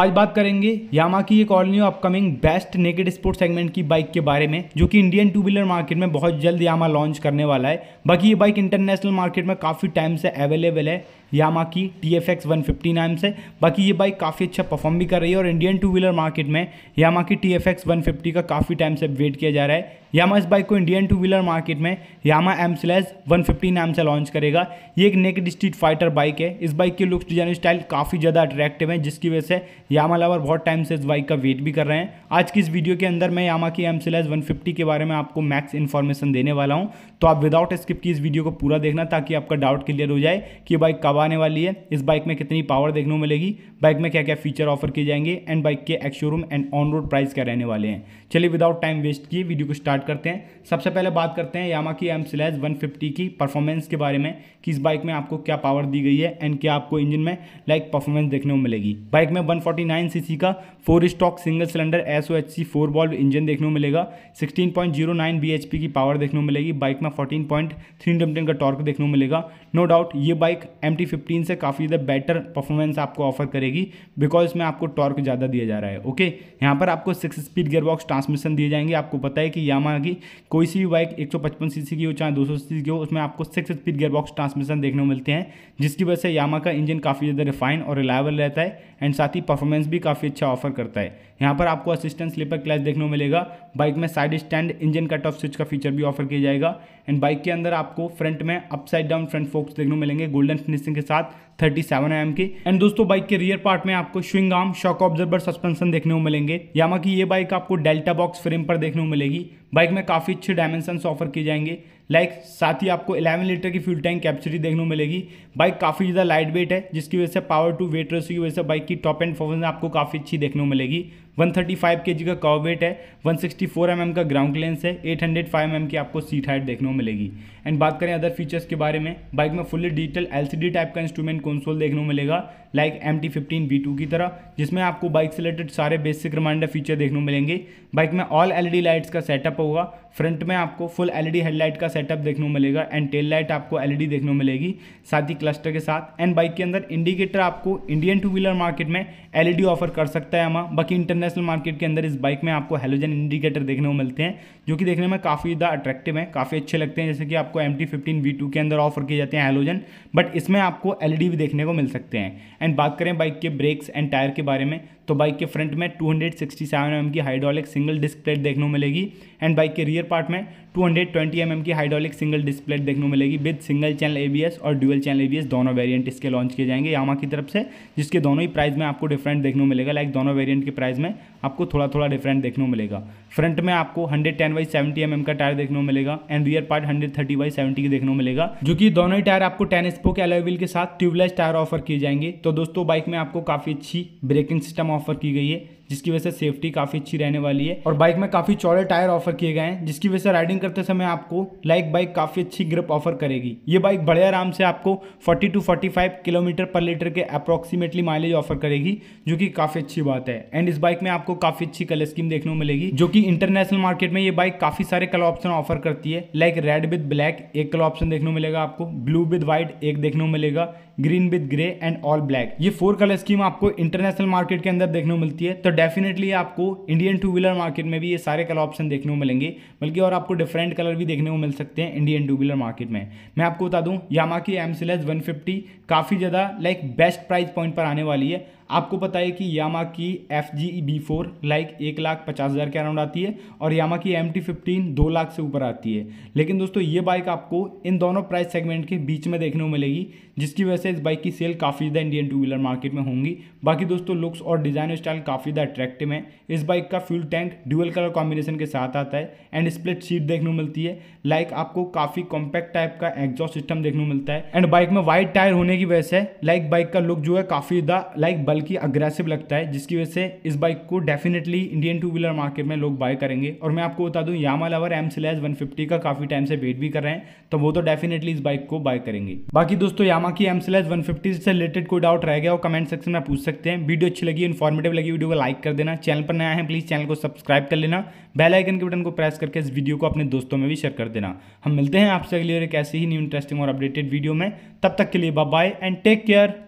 आज बात करेंगे यामा की एक all new upcoming best naked sport segment की बाइक के बारे में जो कि इंडियन टू व्हीलर मार्केट में बहुत जल्द यामा लॉन्च करने वाला है बाकी ये बाइक इंटरनेशनल मार्केट में काफ़ी टाइम से अवेलेबल है यामा की T F X one fifty नाम से बाकी ये बाइक काफ़ी अच्छा परफॉर्म भी कर रही है और इंडियन टू व्हीलर मार्केट में यामा की T F X one fifty का काफ़ी टाइम से वेट किया जा रहा है यामा इस बाइक को इंडियन टू व्हीलर मार्केट में Yamaha M Slaz one fifty नाम से लॉन्च करेगा ये एक नेकड स्ट्रीट फाइटर बाइक है इस बाइक की लुक्स डिजाइन स्टाइल काफ़ी ज़्यादा अट्रैक्टिव है जिसकी वजह से यामा लावर बहुत टाइम से इस बाइक का वेट भी कर रहे हैं आज की इस वीडियो के अंदर मैं यामा की एम स्लैस वन के बारे में आपको मैक्स इन्फॉर्मेशन देने वाला हूँ तो आप विदाउट स्किप की इस वीडियो को पूरा देखना ताकि आपका डाउट क्लियर हो जाए कि बाइक कब आने वाली है इस बाइक में कितनी पावर देखने को मिलेगी बाइक में क्या क्या फीचर ऑफर किए जाएंगे एंड बाइक के ex showroom and on road price क्या रहने वाले हैं चलिए विदाउट टाइम वेस्ट किए वीडियो को स्टार्ट स्टार्ट करते हैं सबसे पहले बात करते हैं यामा की एम स्लैज वन की परफॉर्मेंस के बारे में कि इस बाइक में आपको क्या पावर दी गई है एंड क्या आपको इंजन में लाइक परफॉर्मेंस देखने को मिलेगी बाइक में वन सीसी का four stroke single cylinder S O H four valve engine देखने को मिलेगा 16.09 पॉइंट की पावर देखने को मिलेगी बाइक में 14.3 पॉइंट थ्री का टॉर्क देखने को मिलेगा नो डाउट ये बाइक एम टी से काफ़ी ज़्यादा बेटर परफॉर्मेंस आपको ऑफर करेगी बिकॉज इसमें आपको टॉर्क ज़्यादा दिया जा रहा है ओके यहाँ पर आपको सिक्स स्पीड गेयरबॉक्स ट्रांसमिशन दिए जाएंगे आपको पता है कि यामा यामाहा की कोई सी भी बाइक एक सीसी की हो चाहे दो सीसी की हो उसमें आपको सिक्स स्पीड गियरबॉक्स ट्रांसमिशन देखने को मिलते हैं जिसकी वजह से यामा का इंजन काफ़ी ज़्यादा रिफाइन और रिलायबल रहता है एंड साथ ही परफॉर्मेंस भी काफ़ी अच्छा ऑफर करता है यहाँ पर आपको असिस्टेंट स्लीपर क्लैच देखने को मिलेगा बाइक में side stand engine cut off switch का फीचर भी ऑफर किया जाएगा एंड बाइक के अंदर आपको फ्रंट में अपसाइड डाउन फ्रंट फोक्स देखने को मिलेंगे गोल्डन फिनिशिंग के साथ थर्टी सेवन एम के एंड दोस्तों बाइक के रियर पार्ट में आपको swing arm shock observer suspension देखने को मिलेंगे यामा की ये बाइक आपको डेल्टा बॉक्स फ्रेम पर देखने को मिलेगी बाइक में काफ़ी अच्छे डायमेंशन ऑफर किए जाएंगे लाइक साथ ही आपको 11 लीटर की फ्यूल टैंक कैपेसिटी देखने को मिलेगी बाइक काफ़ी ज़्यादा लाइट वेट है जिसकी वजह से पावर टू वेट रेस की वजह से बाइक की टॉप एंड परफॉर्मेंस आपको काफ़ी अच्छी देखने को मिलेगी 135 जी का कॉव वेट है 164 एम का ग्राउंड क्लेंस है 805 एम की आपको सीट हाइट देखने को मिलेगी एंड बात करें अदर फीचर्स के बारे में बाइक में फुल्ली डिजिटल डी टाइप का इंस्ट्रूमेंट कंसोल देखने को मिलेगा like M T fifteen V two की तरह जिसमें आपको बाइक से रिलेटेड सारे बेसिक रिमाइंडर फीचर देखने को मिलेंगे बाइक में ऑल एलईडी लाइट्स का सेटअप होगा फ्रंट में आपको फुल एलईडी हेडलाइट का सेटअप देखने को मिलेगा एंड टेल लाइट आपको एलईडी e देखने को मिलेगी साथ ही क्लस्टर के साथ एंड बाइक के अंदर इंडिकेटर आपको इंडियन टू व्हीलर मार्केट में एलईडी ऑफर e कर सकता है हमारा बाकी इंटरनेशनल मार्केट के अंदर इस बाइक में आपको हेलोजन इंडिकेटर देखने को मिलते हैं जो कि देखने में काफ़ी ज़्यादा अट्रैक्टिव है काफ़ी अच्छे लगते हैं जैसे कि आपको M T fifteen V two के अंदर ऑफर किए जाते हैं हेलोजन बट इसमें आपको एल ई डी भी देखने को मिल सकते हैं एंड बात करें बाइक के ब्रेक्स एंड टायर के बारे में तो बाइक के फ्रंट में 267 एम की हाइड्रोलिक सिंगल डिस्क प्लेट देखने को मिलेगी एंड बाइक के रियर पार्ट में 220 एम की हाइड्रोलिक सिंगल डिस्क प्लेट देखने को मिलेगी विद सिंगल चैनल एबीएस और ड्यूअल चैनल एबीएस दोनों वेरिएंट इसके लॉन्च किए जाएंगे यामा की तरफ से जिसके दोनों ही प्राइस में आपको डिफरेंट देखने को मिलेगा लाइक दोनों वेरियंट के प्राइस में आपको थोड़ा थोड़ा डिफरेंट देखने को मिलेगा फ्रंट में आपको hundred ten by seventy M का टायर देखने को मिलेगा and rear part hundred thirty by seventy के देखने को मिलेगा जो कि दोनों ही टायर आपको टेन स्पो के एलोविल के साथ ट्यूबलेस टायर ऑफर किए जाएंगे तो दोस्तों बाइक में आपको काफ़ी अच्छी ब्रेकिंग सिस्टम ऑफर की गई है जिसकी वजह से सेफ्टी काफ़ी अच्छी रहने वाली है और बाइक में काफ़ी चौड़े टायर ऑफर किए गए हैं जिसकी वजह से राइडिंग करते समय आपको लाइक बाइक काफ़ी अच्छी ग्रिप ऑफर करेगी ये बाइक बड़े आराम से आपको 40 टू 45 किलोमीटर पर लीटर के अप्रॉक्सीमेटली माइलेज ऑफर करेगी जो कि काफ़ी अच्छी बात है एंड इस बाइक में आपको काफ़ी अच्छी कलर स्कीम देखने को मिलेगी जो कि इंटरनेशनल मार्केट में ये बाइक काफ़ी सारे कलर ऑप्शन ऑफर करती है लाइक रेड विद ब्लैक एक कलर ऑप्शन देखने को मिलेगा आपको ब्लू विद व्हाइट एक देखने को मिलेगा green with grey and all black ये फोर कलर स्कीम आपको इंटरनेशनल मार्केट के अंदर देखने को मिलती है तो डेफिनेटली आपको इंडियन टू व्हीलर मार्केट में भी ये सारे कलर ऑप्शन देखने को मिलेंगे बल्कि और आपको डिफरेंट कलर भी देखने को मिल सकते हैं इंडियन टू व्हीलर मार्केट में मैं आपको बता दूं यामा की एम सिलेज वन काफ़ी ज़्यादा लाइक बेस्ट प्राइस पॉइंट पर आने वाली है आपको पता है कि यामा की F G B four like एक लाख पचास हज़ार के अराउंड आती है और यामा की एम टी फिफ्टीन दो लाख से ऊपर आती है लेकिन दोस्तों ये बाइक आपको इन दोनों प्राइस सेगमेंट के बीच में देखने को मिलेगी जिसकी वजह से इस बाइक की सेल काफ़ी ज़्यादा इंडियन टू व्हीलर मार्केट में होंगी बाकी दोस्तों लुक्स और डिज़ाइन स्टाइल काफ़ी ज़्यादा अट्रैक्टिव है इस बाइक का fuel tank dual colour combination के साथ आता है एंड स्प्लिट सीट देखने को मिलती है लाइक आपको काफ़ी कॉम्पैक्ट टाइप का एग्जॉस्ट सिस्टम देखने को मिलता है एंड बाइक में वाइट टायर होने की वजह से लाइक बाइक का लुक जो है काफ़ी ज़्यादा लाइक बल्कि अग्रेसिव लगता है जिसकी वजह से इस बाइक को definitely Indian two wheeler market में लोग बाय करेंगे और मैं आपको बता दूं Yamaha lover M slaz one का काफ़ी टाइम से वेट भी कर रहे हैं तो वो तो डेफिनेटली इस बाइक को बाय करेंगे बाकी दोस्तों यामा की एम सिलेज वन से रिलेटेड कोई डाउट रह गया कमेंट सेक्शन में पूछ सकते हैं वीडियो अच्छी लगी इन्फॉर्मेटिव लगी वीडियो को लाइक कर देना चैनल पर नया है प्लीज़ चैनल को सब्सक्राइब कर लेना बेल आइकन के बटन को प्रेस करके इस वीडियो को अपने दोस्तों में भी शेयर कर देना हम मिलते हैं आपसे अगले और एक ऐसे ही न्यू इंटरेस्टिंग और अपडेटेड वीडियो में तब तक के लिए बाय एंड टेक केयर